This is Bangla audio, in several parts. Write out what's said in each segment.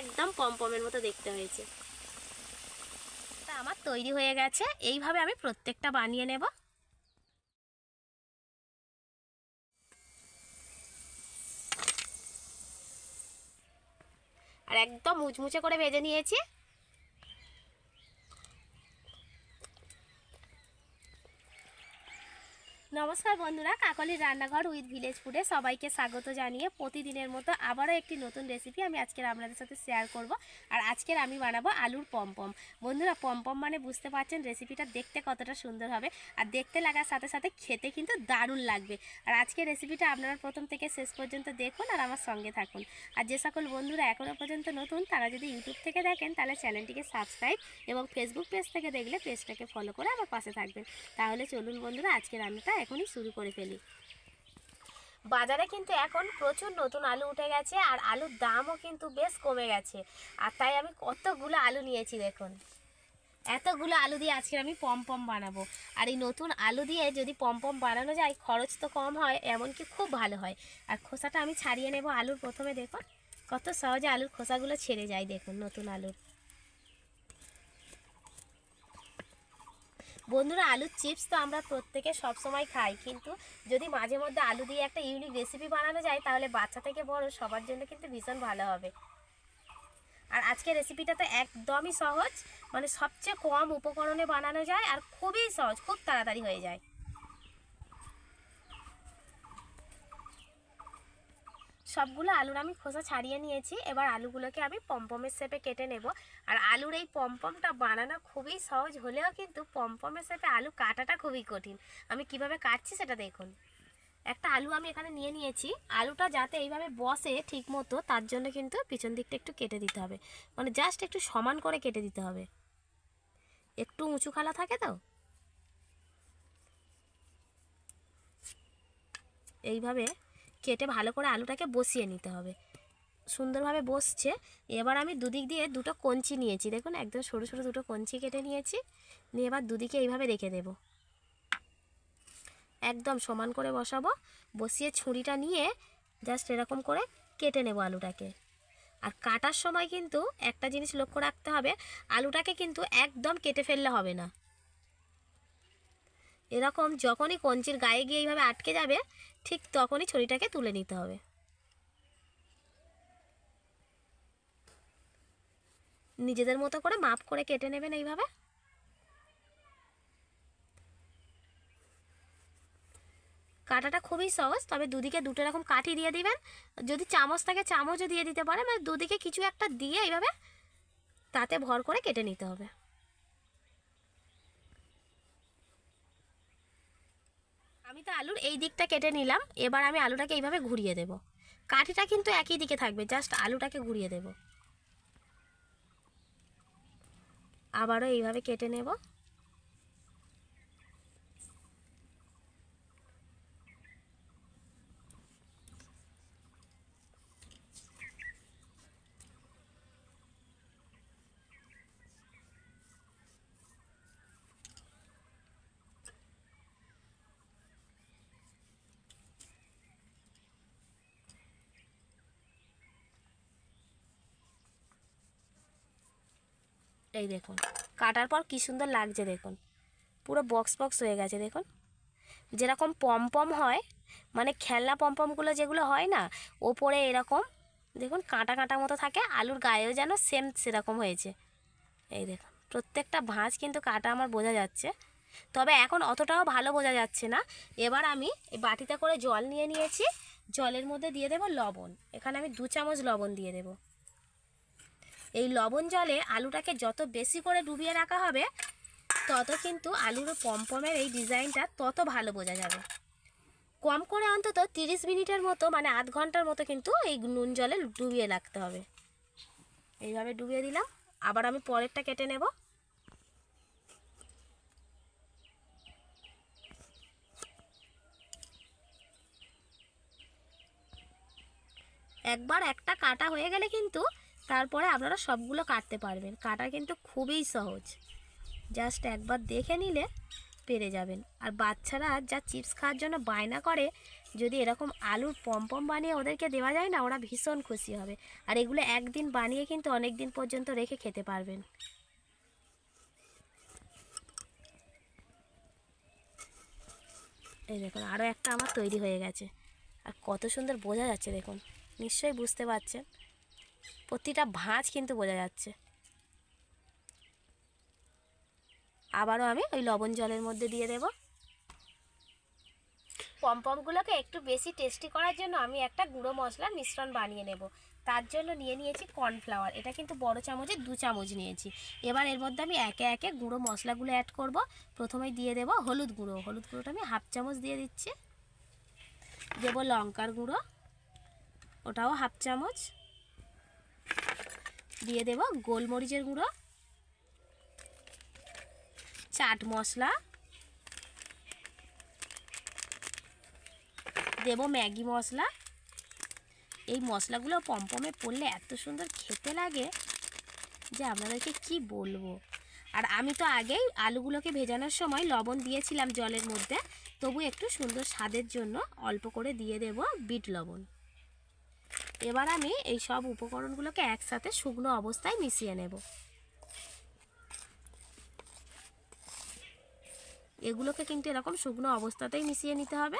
একদম পমপমের মতো দেখতে হয়েছে তা আমার তৈরি হয়ে গেছে এইভাবে আমি প্রত্যেকটা বানিয়ে নেব আর একদম মুচমুচে করে ভেজে নিয়েছি নমস্কার বন্ধুরা কাকলির রান্নাঘর উইথ ভিলেজ ফুডে সবাইকে স্বাগত জানিয়ে প্রতিদিনের মতো আবারও একটি নতুন রেসিপি আমি আজকের আপনাদের সাথে শেয়ার করব আর আজকের আমি বানাবো আলুর পমপম বন্ধুরা পমপম মানে বুঝতে পারছেন রেসিপিটা দেখতে কতটা সুন্দর হবে আর দেখতে লাগার সাথে সাথে খেতে কিন্তু দারুণ লাগবে আর আজকের রেসিপিটা আপনারা প্রথম থেকে শেষ পর্যন্ত দেখুন আর আমার সঙ্গে থাকুন আর যে সকল বন্ধুরা এখনও পর্যন্ত নতুন তারা যদি ইউটিউব থেকে দেখেন তাহলে চ্যানেলটিকে সাবস্ক্রাইব এবং ফেসবুক পেজ থেকে দেখলে পেজটাকে ফলো করে আমার পাশে থাকবেন তাহলে চলুন বন্ধুরা আজকের রান্নাটা এখনই শুরু করে ফেলি বাজারে কিন্তু এখন প্রচুর নতুন আলু উঠে গেছে আর আলুর দামও কিন্তু বেশ কমে গেছে আর তাই আমি কতগুলো আলু নিয়েছি দেখুন এতগুলো আলু দিয়ে আজকে আমি পমপম বানাবো আর এই নতুন আলু দিয়ে যদি পমপম বানানো যায় খরচ তো কম হয় এমনকি খুব ভালো হয় আর খোসাটা আমি ছাড়িয়ে নেব আলুর প্রথমে দেখুন কত সহজে আলুর খোসাগুলো ছেড়ে যায় দেখুন নতুন আলুর বন্ধুরা আলুর চিপস তো আমরা প্রত্যেকে সবসময় খাই কিন্তু যদি মাঝে মধ্যে আলু দিয়ে একটা ইউনিক রেসিপি বানানো যায় তাহলে বাচ্চা থেকে বড় সবার জন্য কিন্তু ভীষণ ভালো হবে আর আজকে রেসিপিটা তো একদমই সহজ মানে সবচেয়ে কম উপকরণে বানানো যায় আর খুবই সহজ খুব তাড়াতাড়ি হয়ে যায় সবগুলো আলুর আমি খোসা ছাড়িয়ে নিয়েছি এবার আলুগুলোকে আমি পম্পমের শেপে কেটে নেব আর আলুর এই পম্পমটা বানানো খুবই সহজ হলেও কিন্তু পম্পমের শেপে আলু কাটাটা খুবই কঠিন আমি কিভাবে কাটছি সেটা দেখুন একটা আলু আমি এখানে নিয়ে নিয়েছি আলুটা যাতে এইভাবে বসে ঠিক মতো তার জন্য কিন্তু পিছন দিকটা একটু কেটে দিতে হবে মানে জাস্ট একটু সমান করে কেটে দিতে হবে একটু উঁচু খালা থাকে তো এইভাবে কেটে ভালো করে আলুটাকে বসিয়ে নিতে হবে সুন্দরভাবে বসছে এবার আমি দুদিক দিয়ে দুটো কঞ্চি নিয়েছি দেখুন একদম সরু সরু দুটো কঞ্চি কেটে নিয়েছি নিয়ে এবার দুদিকে এইভাবে রেখে দেব একদম সমান করে বসাবো বসিয়ে ছুরিটা নিয়ে জাস্ট এরকম করে কেটে নেব আলুটাকে আর কাটার সময় কিন্তু একটা জিনিস লক্ষ্য রাখতে হবে আলুটাকে কিন্তু একদম কেটে ফেললে হবে না এরকম যখনই কঞ্চির গায়ে গিয়ে এইভাবে আটকে যাবে ঠিক তখনই ছড়িটাকে তুলে নিতে হবে নিজেদের মতো করে মাপ করে কেটে নেবেন এইভাবে কাটাটা খুবই সহজ তবে দুদিকে দুটো রকম কাঠি দিয়ে দিবেন যদি চামচ থাকে চামচও দিয়ে দিতে পারে মানে দুদিকে কিছু একটা দিয়ে এইভাবে তাতে ভর করে কেটে নিতে হবে আমি তো আলুর এই দিকটা কেটে নিলাম এবার আমি আলুটাকে এইভাবে ঘুরিয়ে দেব কাঠিটা কিন্তু একই দিকে থাকবে জাস্ট আলুটাকে ঘুরিয়ে দেব আবারও এইভাবে কেটে নেব এই দেখুন কাটার পর কী সুন্দর লাগছে দেখুন পুরো বক্স বক্স হয়ে গেছে দেখুন যেরকম পমপম হয় মানে খেলনা পমপমগুলো যেগুলো হয় না ওপরে এরকম দেখুন কাঁটা কাঁটা মতো থাকে আলুর গায়েও যেন সেম সেরকম হয়েছে এই দেখুন প্রত্যেকটা ভাঁজ কিন্তু কাটা আমার বোঝা যাচ্ছে তবে এখন অতটাও ভালো বোঝা যাচ্ছে না এবার আমি এই বাটিতে করে জল নিয়ে নিয়েছি জলের মধ্যে দিয়ে দেব লবণ এখানে আমি দু চামচ লবণ দিয়ে দেবো এই লবণ জলে আলুটাকে যত বেশি করে ডুবিয়ে রাখা হবে তত কিন্তু আলুর পমপমের এই ডিজাইনটা তত ভালো বোঝা যাবে কম করে অন্তত তিরিশ মিনিটের মতো মানে আধ ঘন্টার মতো কিন্তু এই নুন জলে ডুবিয়ে রাখতে হবে এইভাবে ডুবিয়ে দিলাম আবার আমি পরেরটা কেটে নেব একবার একটা কাটা হয়ে গেলে কিন্তু তারপরে আপনারা সবগুলো কাটতে পারবেন কাটা কিন্তু খুবই সহজ জাস্ট একবার দেখে নিলে পেরে যাবেন আর বাচ্চারা যা চিপস খাওয়ার জন্য বায়না করে যদি এরকম আলুর পম্পম বানিয়ে ওদেরকে দেওয়া যায় না ওরা ভীষণ খুশি হবে আর এগুলো একদিন বানিয়ে কিন্তু অনেক দিন পর্যন্ত রেখে খেতে পারবেন এই দেখুন আরও একটা আমার তৈরি হয়ে গেছে আর কত সুন্দর বোঝা যাচ্ছে দেখুন নিশ্চয়ই বুঝতে পারছেন প্রতিটা ভাঁজ কিন্তু বোঝা যাচ্ছে আবারও আমি ওই লবণ জলের মধ্যে দিয়ে দেব পমপমগুলোকে একটু বেশি টেস্টি করার জন্য আমি একটা গুঁড়ো মশলার মিশ্রণ বানিয়ে নেব তার জন্য নিয়ে নিয়েছি কর্নফ্লাওয়ার এটা কিন্তু বড় চামচে দু চামচ নিয়েছি এবার এর মধ্যে আমি একে একে গুঁড়ো মশলাগুলো অ্যাড করব প্রথমে দিয়ে দেব হলুদ গুঁড়ো হলুদ গুঁড়োটা আমি হাফ চামচ দিয়ে দিচ্ছি দেবো লঙ্কার গুঁড়ো ওটাও হাফ চামচ দিয়ে দেব গোলমরিচের গুঁড়ো চাট মশলা দেব ম্যাগি মশলা এই মশলাগুলো পমপমে পড়লে এত সুন্দর খেতে লাগে যে আপনাদেরকে কি বলবো আর আমি তো আগেই আলুগুলোকে ভেজানোর সময় লবণ দিয়েছিলাম জলের মধ্যে তবু একটু সুন্দর স্বাদের জন্য অল্প করে দিয়ে দেব বিট লবণ এবার আমি এই সব উপকরণগুলোকে একসাথে শুকনো অবস্থায় মিশিয়ে নেব এগুলোকে কিন্তু এরকম শুকনো অবস্থাতেই মিশিয়ে নিতে হবে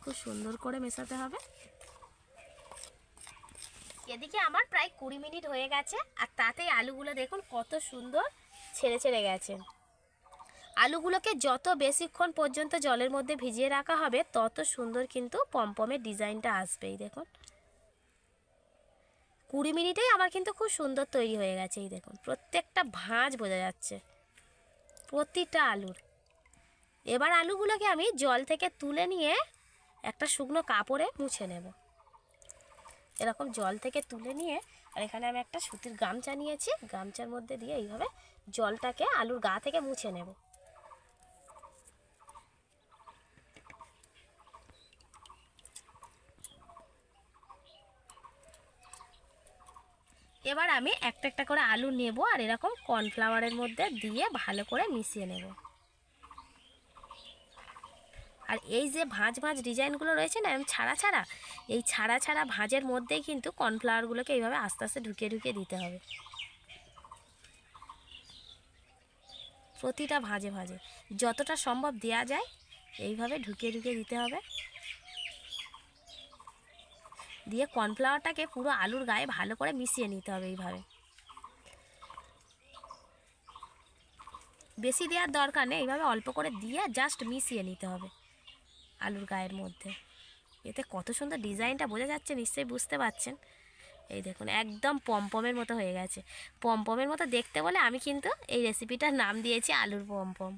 খুব সুন্দর করে মেশাতে হবে এদিকে আমার প্রায় কুড়ি মিনিট হয়ে গেছে আর তাতেই আলুগুলো দেখুন কত সুন্দর ছেড়ে ছেড়ে গেছে আলুগুলোকে যত বেশিক্ষণ পর্যন্ত জলের মধ্যে ভিজিয়ে রাখা হবে তত সুন্দর কিন্তু পমপমের ডিজাইনটা আসবেই দেখুন কুড়ি মিনিটেই আমার কিন্তু খুব সুন্দর তৈরি হয়ে গেছে এই দেখুন প্রত্যেকটা ভাঁজ বোঝা যাচ্ছে প্রতিটা আলুর এবার আলুগুলোকে আমি জল থেকে তুলে নিয়ে একটা শুকনো কাপড়ে মুছে নেব এরকম জল থেকে তুলে নিয়ে আর এখানে আমি একটা সুতির গামছা নিয়েছি গামছার মধ্যে দিয়ে এইভাবে জলটাকে আলুর গা থেকে মুছে নেবো এবার আমি একটা একটা করে আলু নেব আর এরকম কর্নফ্লাওয়ারের মধ্যে দিয়ে ভালো করে মিশিয়ে নেব আর এই যে ভাঁজ ভাঁজ ডিজাইনগুলো রয়েছে না ছাড়া ছাড়া এই ছাড়া ছাড়া ভাঁজের মধ্যেই কিন্তু কর্নফ্লাওয়ারগুলোকে এইভাবে আস্তে আস্তে ঢুকিয়ে ঢুকিয়ে দিতে হবে প্রতিটা ভাঁজে ভাঁজে যতটা সম্ভব দেওয়া যায় এইভাবে ঢুকিয়ে ঢুকিয়ে দিতে হবে দিয়ে কর্নফ্লাওয়ারটাকে পুরো আলুর গায়ে ভালো করে মিশিয়ে নিতে হবে এইভাবে বেশি দেওয়ার দরকার নেই এইভাবে অল্প করে দিয়ে জাস্ট মিশিয়ে নিতে হবে আলুর গায়ের মধ্যে এতে কত সুন্দর ডিজাইনটা বোঝা যাচ্ছে নিশ্চয়ই বুঝতে পারছেন এই দেখুন একদম পমপমের মতো হয়ে গেছে পমপমের মতো দেখতে বলে আমি কিন্তু এই রেসিপিটার নাম দিয়েছি আলুর পমপম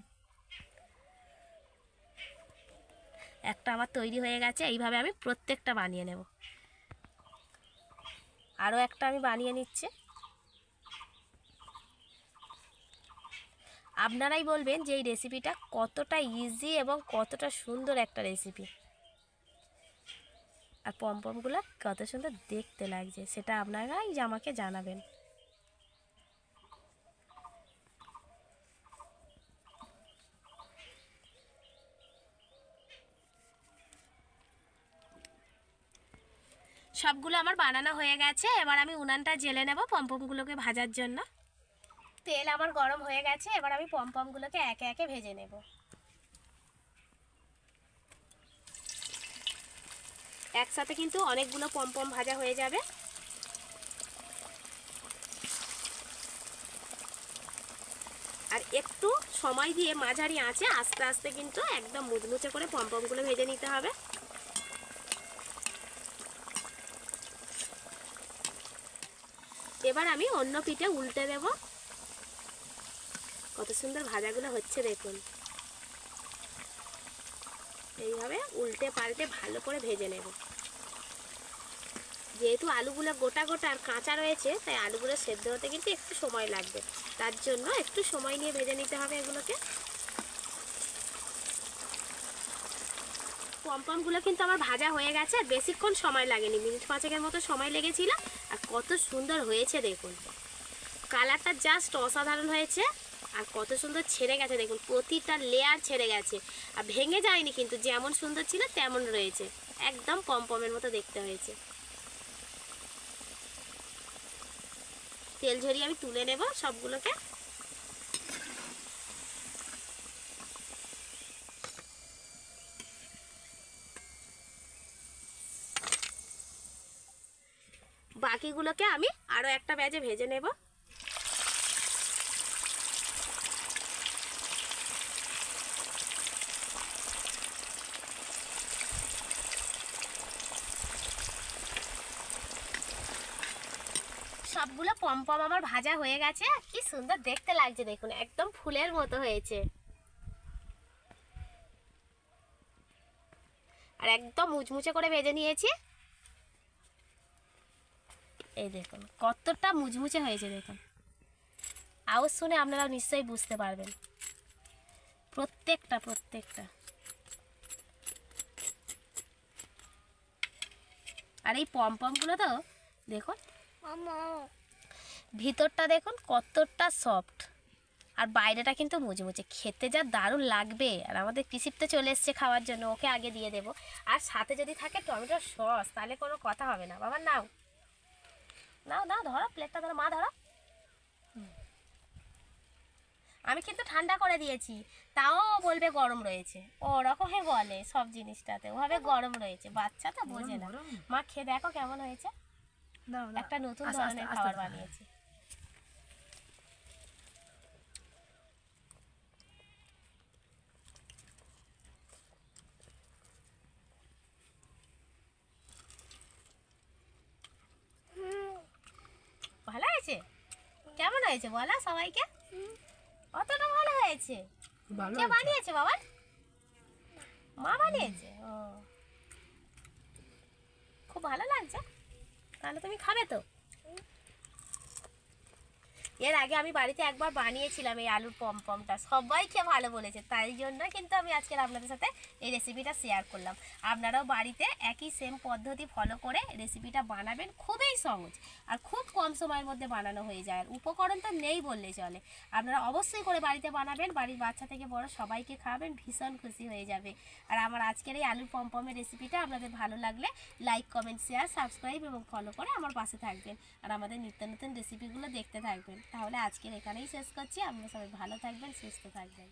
একটা আমার তৈরি হয়ে গেছে এইভাবে আমি প্রত্যেকটা বানিয়ে নেব আরও একটা আমি বানিয়ে নিচ্ছি আপনারাই বলবেন যে এই রেসিপিটা কতটা ইজি এবং কতটা সুন্দর একটা রেসিপি আর পমগুলো কত সুন্দর দেখতে লাগছে সেটা আপনারাই আমাকে জানাবেন সবগুলো আমার বানানো হয়ে গেছে এবার আমি উনানটা জেলে নেব পম্পমগুলোকে ভাজার জন্য তেল আমার গরম হয়ে গেছে এবার আমি পম্পমগুলোকে একে একে ভেজে নেব একসাথে কিন্তু অনেকগুলো পম্পম ভাজা হয়ে যাবে আর একটু সময় দিয়ে মাঝারি আঁচে আস্তে আস্তে কিন্তু একদম মুচমুচে করে পম্পমগুলো ভেজে নিতে হবে এবার আমি অন্য পিঠে উল্টে দেব কত সুন্দর ভাজাগুলো হচ্ছে দেখুন এইভাবে উল্টে পাল্টে ভালো করে ভেজে নেব যেহেতু আলুগুলো গোটা গোটা আর কাঁচা রয়েছে তাই আলুগুলো সেদ্ধ হতে কিন্তু একটু সময় লাগবে তার জন্য একটু সময় নিয়ে ভেজে নিতে হবে এগুলোকে পমপমগুলো কিন্তু আমার ভাজা হয়ে গেছে আর বেশিক্ষণ সময় লাগেনি মিনিট পাঁচেকের মতো সময় লেগেছিল আর কত সুন্দর হয়েছে দেখুন কালারটা জাস্ট অসাধারণ হয়েছে আর কত সুন্দর ছেড়ে গেছে দেখুন প্রতিটা লেয়ার ছেড়ে গেছে আর ভেঙে যায়নি কিন্তু যেমন সুন্দর ছিল তেমন রয়েছে একদম পমপমের মতো দেখতে হয়েছে তেল ঝরিয়ে আমি তুলে নেব সবগুলোকে বাকিগুলোকে আমি আরও একটা ব্যাজে ভেজে নেব সবগুলো পমপম আমার ভাজা হয়ে গেছে কি সুন্দর দেখতে লাগছে দেখুন একদম ফুলের মতো হয়েছে আর একদম মুচমুচে করে ভেজে নিয়েছি এই দেখুন কতটা মুচমুচে হয়েছে দেখুন আওয়াজ শুনে আপনারা নিশ্চয়ই বুঝতে পারবেন প্রত্যেকটা প্রত্যেকটা আর এই পমপমগুলো তো দেখুন ভিতরটা দেখুন কতটা সফট আর বাইরেটা কিন্তু মুচমুচে খেতে যা দারুণ লাগবে আর আমাদের কৃষি তো চলে এসছে খাওয়ার জন্য ওকে আগে দিয়ে দেব আর সাথে যদি থাকে টমেটোর সস তাহলে কোনো কথা হবে না বাবা নাও না না ধরো প্লেটটা ধরো মা ধরো আমি কিন্তু ঠান্ডা করে দিয়েছি তাও বলবে গরম রয়েছে ওরকমই বলে সব জিনিসটাতে ওভাবে গরম রয়েছে বাচ্চা তো বোঝে না মা খেয়ে দেখো কেমন হয়েছে একটা নতুন ধরনের খাবার বানিয়েছি হয়েছে বলো সবাইকে অতটা ভালো হয়েছে কে বানিয়েছে বাবা মা বানিয়েছে ও খুব ভালো লাগছে তাহলে তুমি খাবে তো এর আগে আমি বাড়িতে একবার বানিয়েছিলাম এই আলুর পমপমটা সবাই খেয়ে ভালো বলেছে তাই জন্য কিন্তু আমি আজকে আপনাদের সাথে এই রেসিপিটা শেয়ার করলাম আপনারাও বাড়িতে একই সেম পদ্ধতি ফলো করে রেসিপিটা বানাবেন খুবই সহজ আর খুব কম সময়ের মধ্যে বানানো হয়ে যায় আর উপকরণ তো নেই বললে চলে আপনারা অবশ্যই করে বাড়িতে বানাবেন বাড়ির বাচ্চা থেকে বড় সবাইকে খাওয়াবেন ভীষণ খুশি হয়ে যাবে আর আমার আজকের এই আলুর পমপমের রেসিপিটা আপনাদের ভালো লাগলে লাইক কমেন্ট শেয়ার সাবস্ক্রাইব এবং ফলো করে আমার পাশে থাকবেন আর আমাদের নিত্য নতুন রেসিপিগুলো দেখতে থাকবেন তাহলে আজকের এখানেই শেষ করছি আপনারা সবাই ভালো থাকবেন সুস্থ থাকবেন